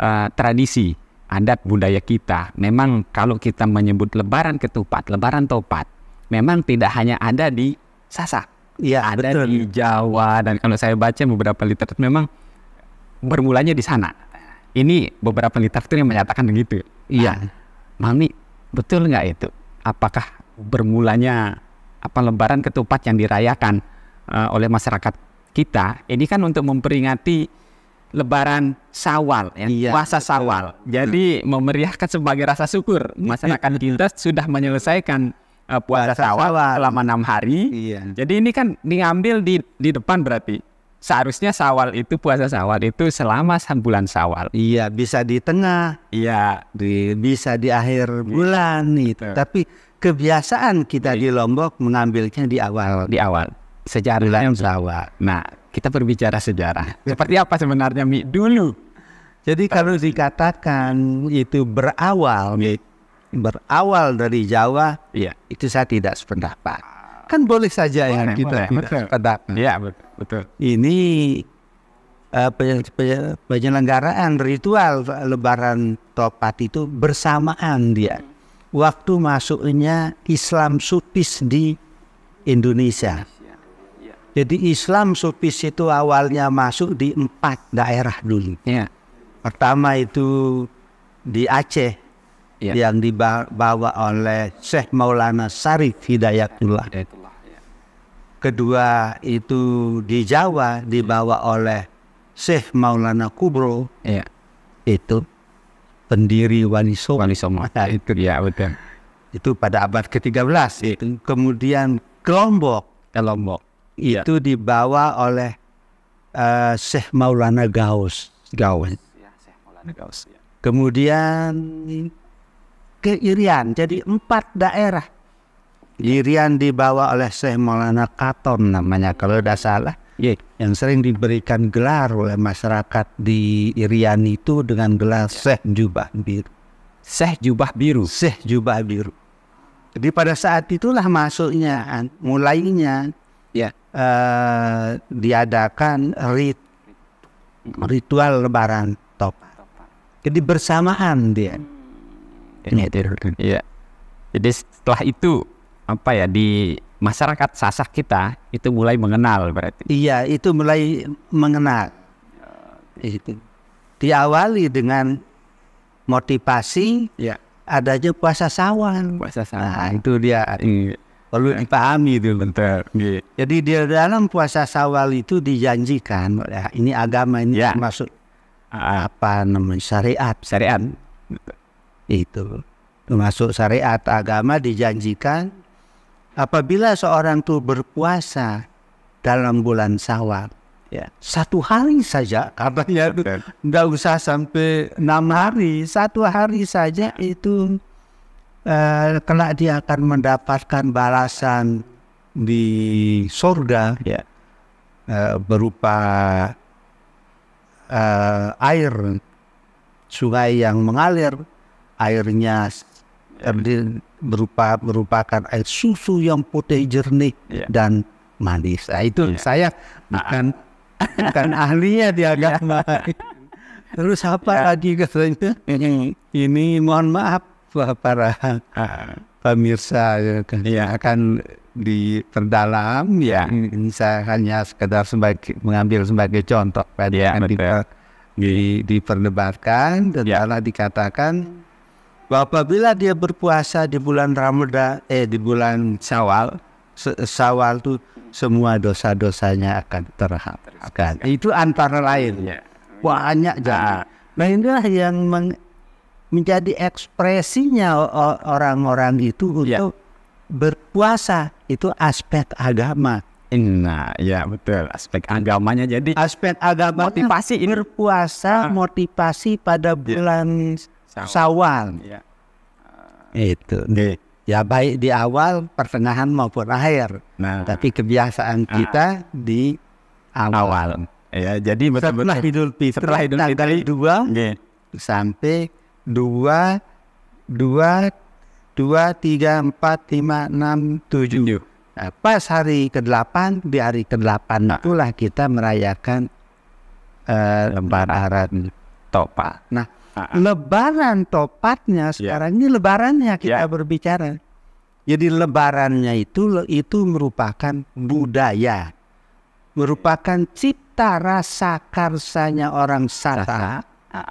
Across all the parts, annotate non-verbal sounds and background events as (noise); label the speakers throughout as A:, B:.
A: uh, tradisi adat budaya kita. Memang kalau kita menyebut lebaran ketupat, lebaran topat, memang tidak hanya ada di Sasak. Iya, ada betul. di Jawa dan kalau saya baca beberapa literatur memang bermulanya di sana. Ini beberapa literatur yang menyatakan begitu. Iya. Nah, Mami, betul nggak itu? Apakah bermulanya apa lebaran ketupat yang dirayakan uh, oleh masyarakat kita ini kan untuk memperingati Lebaran Sawal, ya, iya, puasa Sawal. Hmm. Jadi hmm. memeriahkan sebagai rasa syukur hmm. masyarakat (laughs) kita sudah menyelesaikan uh, puasa, puasa Sawal selama enam hari. Iya. Jadi ini kan diambil di di depan berarti seharusnya Sawal itu puasa Sawal itu selama bulan Sawal. Iya, bisa di tengah. Iya, di, bisa di akhir iya. bulan iya. itu. Tapi
B: kebiasaan kita iya. di Lombok mengambilnya di awal. Di awal. Sejarah bulan Sawal. Nah, kita berbicara sejarah. Iya. Seperti apa sebenarnya Mi dulu? Jadi kalau dikatakan itu berawal, Mi, berawal dari Jawa, ya. itu saya tidak sependapat. Kan boleh saja ya, boleh, yang kita boleh, tidak sependapat. Ya, betul. Ini eh, penyelenggaraan ritual Lebaran Topat itu bersamaan dia. Waktu masuknya Islam sutis di Indonesia jadi Islam sufis itu awalnya masuk di empat daerah dulu. Ya. Pertama itu di Aceh ya. yang dibawa oleh Syekh Maulana Syarif Hidayatullah. ya. Kedua itu di Jawa dibawa oleh Syekh Maulana Kubro. Ya. Itu pendiri Wali Songo. Wali Songo. (laughs) Nah, itu ya betul. Itu pada abad ke-13 ya. Kemudian Kelombok. Kelombok yeah. itu dibawa oleh uh, eh, Syekh Maulana Gaus. Iya, Gaus. Iya. Kemudian ke Irian, jadi iya. empat daerah. Irian dibawa oleh Syekh Maulana Katon namanya kalau tidak salah. Yeah. Yang sering diberikan gelar oleh masyarakat di Irian itu dengan gelar yeah. Syekh Jubah Biru. Syekh Jubah Biru. Syekh Jubah Biru. Jadi pada saat itulah masuknya, mulainya ya uh, diadakan rit ritual lebaran Top,
A: Jadi bersamaan dia. Iya. Kan. iya. Jadi setelah itu apa ya di masyarakat Sasak kita itu mulai mengenal berarti.
B: Iya, itu mulai mengenal. Itu diawali dengan motivasi ya. adanya puasa sawan. Puasa sawan. Nah, itu dia. Iya perlu dipahami itu bentar. Yeah. Jadi di dalam puasa Sawal itu dijanjikan ya, ini agama ini yeah. Ya. masuk ah, ah. apa namanya syariat syariat itu termasuk syariat agama dijanjikan apabila seorang tuh berpuasa dalam bulan Sawal ya satu hari saja katanya tidak usah sampai enam hari satu hari saja itu eh, kena dia akan mendapatkan balasan di surga ya. eh, berupa eh, air sungai yang mengalir airnya ya. eh, berupa merupakan air susu yang putih jernih ya. dan manis. Nah, itu ya. saya ah, ah. bukan bukan (laughs) ahlinya di agama. Ya. Terus apa ya. lagi katanya? Ini mohon maaf para ah. pemirsa ya, ya. akan diperdalam ya iya. ini saya hanya sekedar sebagai mengambil sebagai contoh pada kan, ya, yang diper, di, iya. diperdebatkan dan ya. dikatakan bahwa apabila dia berpuasa di bulan Ramadhan, eh di bulan Syawal Syawal itu semua dosa-dosanya akan terhapuskan. Itu antara lain ya. banyak jalan. Ah. Nah inilah yang meng, menjadi ekspresinya orang-orang itu ya. untuk ya. berpuasa itu aspek agama. Nah, ya betul. Aspek agamanya jadi aspek agama motivasi ini. berpuasa ah. motivasi pada ya. bulan ya. Sawal. Uh, itu. Ya baik di awal, pertengahan maupun akhir. Nah, tapi kebiasaan ah. kita di awal. awal. Ya, jadi betul-betul setelah Idul Fitri, setelah Idul Fitri dua sampai dua dua dua tiga empat lima enam tujuh nah, pas hari ke delapan di hari ke delapan nah. itulah kita merayakan uh, lebaran topat nah uh ah, -huh. Ah. lebaran topatnya ya. sekarang yeah. ini lebarannya kita yeah. berbicara jadi lebarannya itu itu merupakan budaya merupakan cipta rasa karsanya orang Sata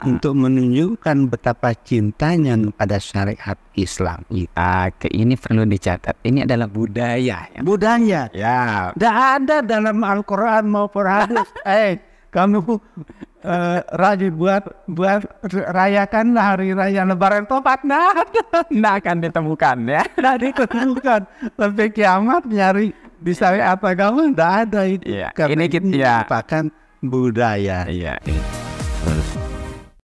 B: untuk menunjukkan betapa cintanya pada syariat Islam. Oke, ah, ini perlu
A: dicatat. Ini adalah budaya. Ya. Budaya. Ya. Tidak ada dalam Al-Quran
B: maupun hadis. (laughs) eh, kamu uh, rajin buat buat rayakan hari raya Lebaran tobat. Nah, nah akan ditemukan ya. (laughs) Nah, ditemukan sampai kiamat nyari di apa kamu? tidak ada itu. Ya. ini kita ya. merupakan budaya. Iya.